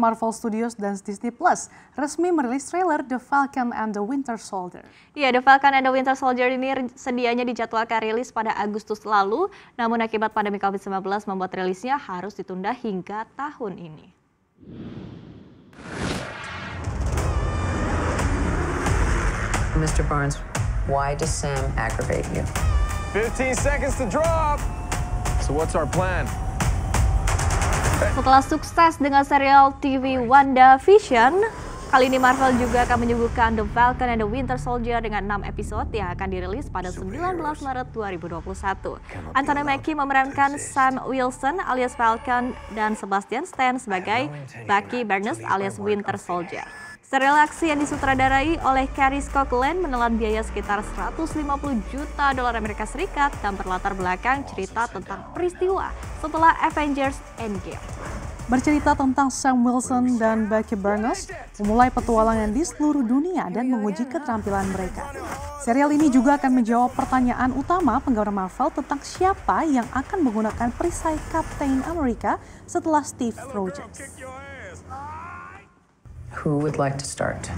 Marvel Studios dan Disney Plus resmi merilis trailer The Falcon and the Winter Soldier. Iya, The Falcon and the Winter Soldier ini sedianya dijadwalkan rilis pada Agustus lalu, namun akibat pandemi COVID-19 membuat rilisnya harus ditunda hingga tahun ini. Mr. Barnes, why does Sam aggravate you? 15 seconds to drop. So what's our plan? Setelah sukses dengan serial TV Wanda Vision, Kali ini Marvel juga akan menyuguhkan The Falcon and the Winter Soldier dengan 6 episode yang akan dirilis pada 19 Maret 2021. Anthony Mackie memerankan Sam Wilson alias Falcon dan Sebastian Stan sebagai Bucky Barnes alias Winter Soldier. Serial aksi yang disutradarai oleh Carrie Scotland menelan biaya sekitar 150 juta dolar Amerika Serikat dan berlatar belakang cerita tentang peristiwa setelah Avengers Endgame. Bercerita tentang Sam Wilson dan Becky Barnes, memulai petualangan di seluruh dunia dan menguji keterampilan mereka. Serial ini juga akan menjawab pertanyaan utama penggemar Marvel tentang siapa yang akan menggunakan perisai Captain America setelah Steve Rogers. Who would like to start?